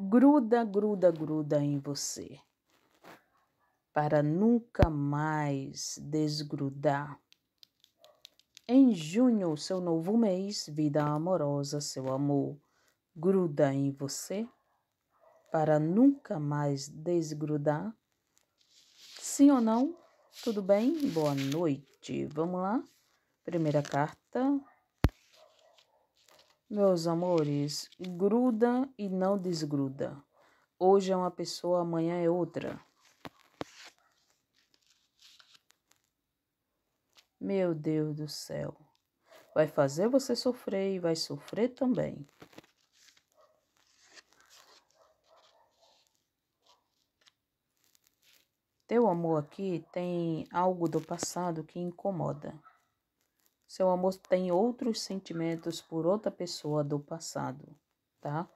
gruda, gruda, gruda em você, para nunca mais desgrudar. Em junho, seu novo mês, vida amorosa, seu amor gruda em você, para nunca mais desgrudar. Sim ou não? Tudo bem? Boa noite. Vamos lá? Primeira carta, meus amores, gruda e não desgruda. Hoje é uma pessoa, amanhã é outra. Meu Deus do céu. Vai fazer você sofrer e vai sofrer também. Teu amor aqui tem algo do passado que incomoda. Seu amor tem outros sentimentos por outra pessoa do passado, tá?